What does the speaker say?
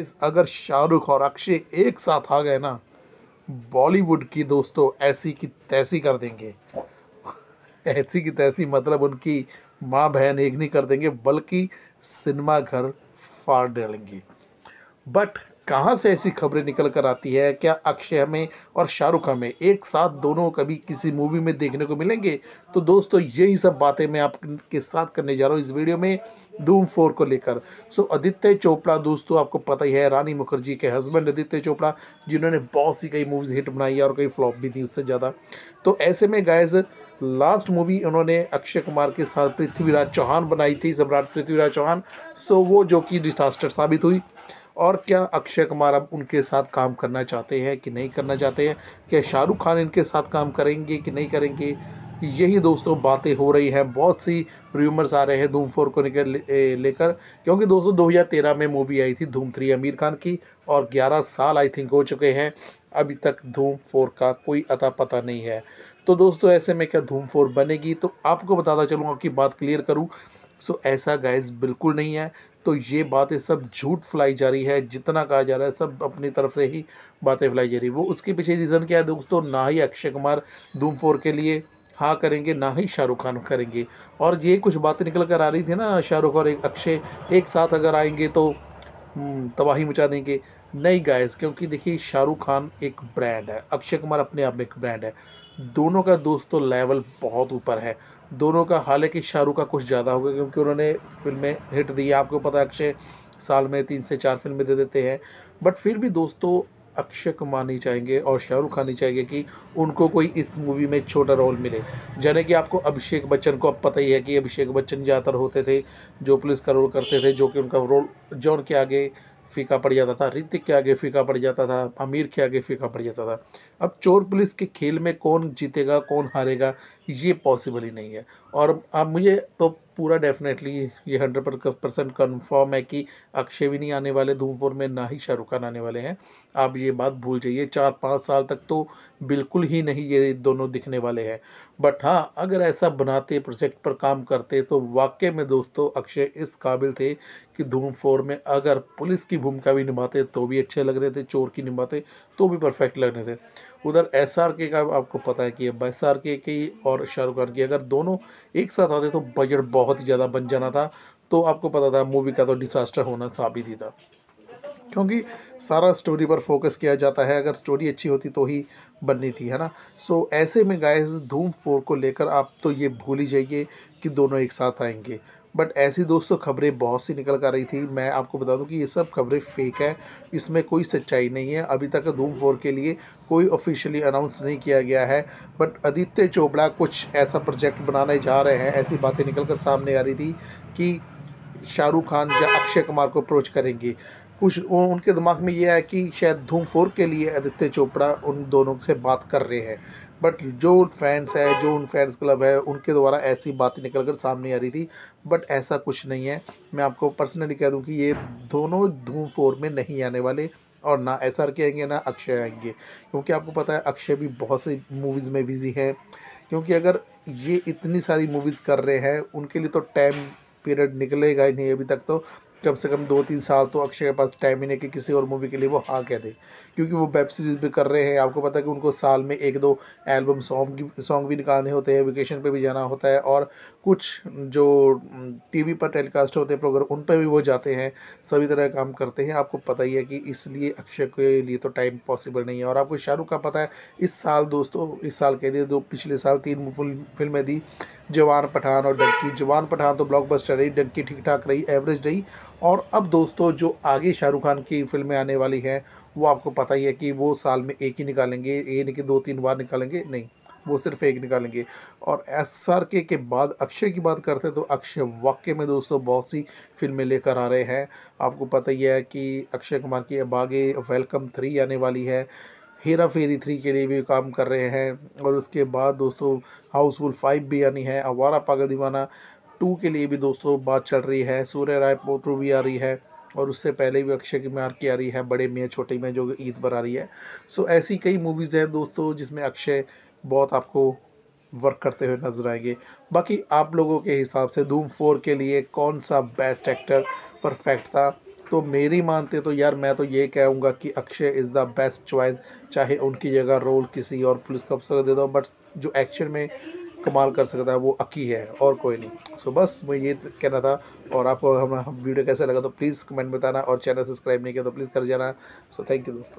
इस अगर शाहरुख और अक्षय एक साथ आ गए ना बॉलीवुड की दोस्तों ऐसी की तैसी कर देंगे ऐसी की तैसी मतलब उनकी माँ बहन एक नहीं कर देंगे बल्कि सिनेमा घर फाड़ डालेंगे बट कहाँ से ऐसी खबरें निकल कर आती है क्या अक्षय हमें और शाहरुख हमें एक साथ दोनों कभी किसी मूवी में देखने को मिलेंगे तो दोस्तों यही सब बातें मैं आपके साथ करने जा रहा हूँ इस वीडियो में धूम फोर को लेकर सो आदित्य चोपड़ा दोस्तों आपको पता ही है रानी मुखर्जी के हस्बैंड आदित्य चोपड़ा जिन्होंने बहुत सी कई मूवीज़ हिट बनाई है और कई फ्लॉप भी थी उससे ज़्यादा तो ऐसे में गायज़ लास्ट मूवी उन्होंने अक्षय कुमार के साथ पृथ्वीराज चौहान बनाई थी सम्राट पृथ्वीराज चौहान सो वो जो कि डिसास्टर साबित हुई और क्या अक्षय कुमार अब उनके साथ काम करना चाहते हैं कि नहीं करना चाहते हैं क्या शाहरुख खान इनके साथ काम करेंगे कि नहीं करेंगे यही दोस्तों बातें हो रही हैं बहुत सी र्यूमर्स आ रहे हैं धूम फोर को लेकर लेकर क्योंकि दोस्तों 2013 में मूवी आई थी धूम थ्री आमिर खान की और 11 साल आई थिंक हो चुके हैं अभी तक धूम फोर का कोई अता पता नहीं है तो दोस्तों ऐसे में क्या धूम फोर बनेगी तो आपको बताता चलूँगा आपकी बात क्लियर करूँ सो ऐसा गाइज बिल्कुल नहीं है तो ये बातें सब झूठ फैलाई जा रही है जितना कहा जा रहा है सब अपनी तरफ से ही बातें फैलाई जा रही है वो उसके पीछे रीज़न क्या है दोस्तों ना ही अक्षय कुमार धूम फोर के लिए हाँ करेंगे ना ही शाहरुख खान करेंगे और ये कुछ बातें निकल कर आ रही थी ना शाहरुख और एक अक्षय एक साथ अगर आएंगे तो हम्म, तबाही मचा देंगे नहीं गायस क्योंकि देखिए शाहरुख खान एक ब्रांड है अक्षय कुमार अपने आप में एक ब्रांड है दोनों का दोस्तों लेवल बहुत ऊपर है दोनों का हालांकि शाहरुख का कुछ ज़्यादा हो गया क्योंकि उन्होंने फिल्में हिट दी आपको पता अक्षय साल में तीन से चार फिल्में दे देते हैं बट फिर भी दोस्तों अक्षय कुमार नहीं चाहेंगे और शाहरुख खान नहीं चाहेंगे कि उनको कोई इस मूवी में छोटा रोल मिले जाने कि आपको अभिषेक बच्चन को अब पता ही है कि अभिषेक बच्चन ज़्यादातर होते थे जो पुलिस का रोल करते थे जो कि उनका रोल जॉन के आगे फीका पड़ जाता था ऋतिक के आगे फीका पड़ जाता था अमीर के आगे फीका पड़ जाता था अब चोर पुलिस के खेल में कौन जीतेगा कौन हारेगा ये पॉसिबल ही नहीं है और अब मुझे तो पूरा डेफिनेटली ये हंड्रेड परसेंट कन्फर्म है कि अक्षय भी नहीं आने वाले धूम फोर में ना ही शाहरुख खान आने वाले हैं आप ये बात भूल जाइए चार पाँच साल तक तो बिल्कुल ही नहीं ये दोनों दिखने वाले हैं बट हाँ अगर ऐसा बनाते प्रोजेक्ट पर काम करते तो वाकई में दोस्तों अक्षय इस काबिल थे कि धूम फोर में अगर पुलिस की भूमिका भी निभाते तो भी अच्छे लग रहे थे चोर की निभाते तो भी परफेक्ट लग रहे थे उधर एस आर के का आपको पता है कि अब एस आर के की और शाहरुख खान की अगर दोनों एक साथ आते तो बजट बहुत ही ज़्यादा बन जाना था तो आपको पता था मूवी का तो डिसास्टर होना साबित ही था क्योंकि सारा स्टोरी पर फोकस किया जाता है अगर स्टोरी अच्छी होती तो ही बननी थी है ना सो ऐसे में गाइस धूम फोर को लेकर आप तो ये भूल ही जाइए कि दोनों एक साथ आएंगे बट ऐसी दोस्तों खबरें बहुत सी निकल कर रही थी मैं आपको बता दूं कि ये सब खबरें फेक है इसमें कोई सच्चाई नहीं है अभी तक धूम फोर के लिए कोई ऑफिशियली अनाउंस नहीं किया गया है बट आदित्य चोपड़ा कुछ ऐसा प्रोजेक्ट बनाने जा रहे हैं ऐसी बातें निकल कर सामने आ रही थी कि शाहरुख खान या अक्षय कुमार को अप्रोच करेंगे कुछ उनके दिमाग में ये है कि शायद धूम फोर के लिए आदित्य चोपड़ा उन दोनों से बात कर रहे हैं बट जो फैंस है जो उन फैंस क्लब है उनके द्वारा ऐसी बातें निकल कर सामने आ रही थी बट ऐसा कुछ नहीं है मैं आपको पर्सनली कह दूं कि ये दोनों धूम फोर में नहीं आने वाले और ना एस आर के आएंगे ना अक्षय आएंगे क्योंकि आपको पता है अक्षय भी बहुत सी मूवीज़ में बिज़ी हैं क्योंकि अगर ये इतनी सारी मूवीज़ कर रहे हैं उनके लिए तो टाइम पीरियड निकलेगा ही नहीं अभी तक तो कम से कम दो तीन साल तो अक्षय के पास टाइम ही नहीं कि किसी और मूवी के लिए वो हाँ कह दे क्योंकि वो वेब सीरीज़ भी कर रहे हैं आपको पता है कि उनको साल में एक दो एल्बम सॉन्ग सॉन्ग भी निकालने होते हैं वेकेशन पे भी जाना होता है और कुछ जो टीवी पर टेलीकास्ट होते हैं प्रोग्राम उन पर भी वो जाते हैं सभी तरह का काम करते हैं आपको पता ही है कि इसलिए अक्षय के लिए तो टाइम पॉसिबल नहीं है और आपको शाहरुख का पता है इस साल दोस्तों इस साल कह दिए दो पिछले साल तीन फिल्में दी जवान पठान और डंकी जवान पठान तो ब्लॉकबस्टर रही डंकी ठीक ठाक रही एवरेज रही और अब दोस्तों जो आगे शाहरुख खान की फिल्में आने वाली हैं वो आपको पता ही है कि वो साल में एक ही निकालेंगे ये नहीं कि दो तीन बार निकालेंगे नहीं वो सिर्फ एक निकालेंगे और एस आर के के बाद अक्षय की बात करते हैं तो अक्षय वाक्य में दोस्तों बहुत सी फिल्में लेकर आ रहे हैं आपको पता ही है कि अक्षय कुमार की अब आगे वेलकम थ्री आने वाली है हेरा फेरी थ्री के लिए भी काम कर रहे हैं और उसके बाद दोस्तों हाउसफुल फाइव भी आनी है अवारा पागल दीवाना टू के लिए भी दोस्तों बात चल रही है सूर्य राय पोटू भी आ रही है और उससे पहले भी अक्षय कुमार की आ रही है बड़े मियाँ छोटे मियाँ जो ईद पर आ रही है सो ऐसी कई मूवीज़ हैं दोस्तों जिसमें अक्षय बहुत आपको वर्क करते हुए नजर आएंगे बाकी आप लोगों के हिसाब से धूम फोर के लिए कौन सा बेस्ट एक्टर परफेक्ट था तो मेरी मानते तो यार मैं तो ये कहूँगा कि Akshay is the best choice चाहे उनकी जगह रोल किसी और पुलिस का अफसर दे दो बट जो एक्शन में कमाल कर सकता है वो अकी है और कोई नहीं सो so, बस मैं ये कहना था और आपको हम वीडियो कैसा लगा तो प्लीज़ कमेंट बताना और चैनल सब्सक्राइब नहीं किया तो प्लीज़ कर जाना सो थैंक यू दोस्तों